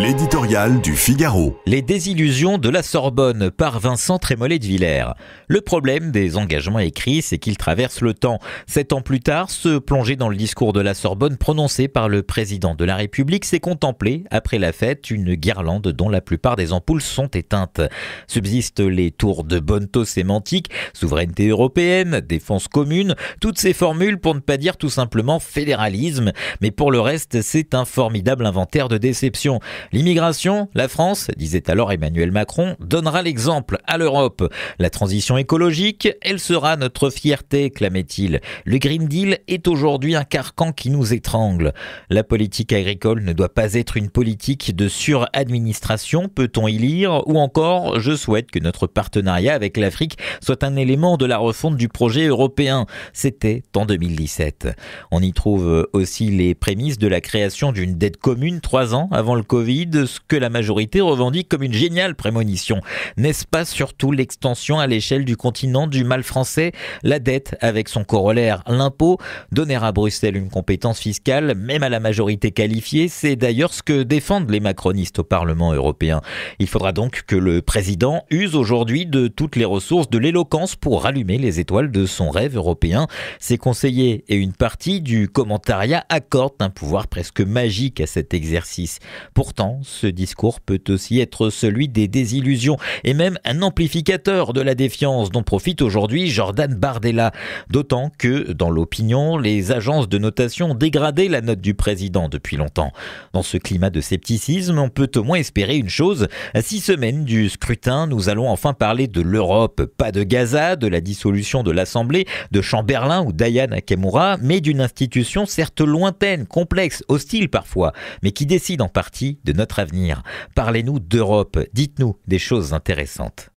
L'éditorial du Figaro. Les désillusions de la Sorbonne par Vincent Trémollet de Villers. Le problème des engagements écrits, c'est qu'ils traversent le temps. Sept ans plus tard, se plonger dans le discours de la Sorbonne prononcé par le président de la République, c'est contempler, après la fête, une guirlande dont la plupart des ampoules sont éteintes. Subsistent les tours de Bonto sémantique, souveraineté européenne, défense commune, toutes ces formules pour ne pas dire tout simplement fédéralisme. Mais pour le reste, c'est un formidable inventaire de déception. L'immigration, la France, disait alors Emmanuel Macron, donnera l'exemple à l'Europe. La transition écologique, elle sera notre fierté, clamait-il. Le Green Deal est aujourd'hui un carcan qui nous étrangle. La politique agricole ne doit pas être une politique de suradministration, peut-on y lire, ou encore, je souhaite que notre partenariat avec l'Afrique soit un élément de la refonte du projet européen. C'était en 2017. On y trouve aussi les prémices de la création d'une dette commune trois ans avant le Covid de ce que la majorité revendique comme une géniale prémonition. N'est-ce pas surtout l'extension à l'échelle du continent du mal français La dette, avec son corollaire l'impôt, donner à Bruxelles une compétence fiscale, même à la majorité qualifiée, c'est d'ailleurs ce que défendent les macronistes au Parlement européen. Il faudra donc que le président use aujourd'hui de toutes les ressources de l'éloquence pour rallumer les étoiles de son rêve européen. Ses conseillers et une partie du commentariat accordent un pouvoir presque magique à cet exercice. Pourtant, ce discours peut aussi être celui des désillusions et même un amplificateur de la défiance dont profite aujourd'hui Jordan Bardella. D'autant que, dans l'opinion, les agences de notation ont dégradé la note du président depuis longtemps. Dans ce climat de scepticisme, on peut au moins espérer une chose. À six semaines du scrutin, nous allons enfin parler de l'Europe, pas de Gaza, de la dissolution de l'Assemblée, de Chamberlain ou d'Ayane Akemura, mais d'une institution certes lointaine, complexe, hostile parfois, mais qui décide en partie de notre avenir. Parlez-nous d'Europe, dites-nous des choses intéressantes.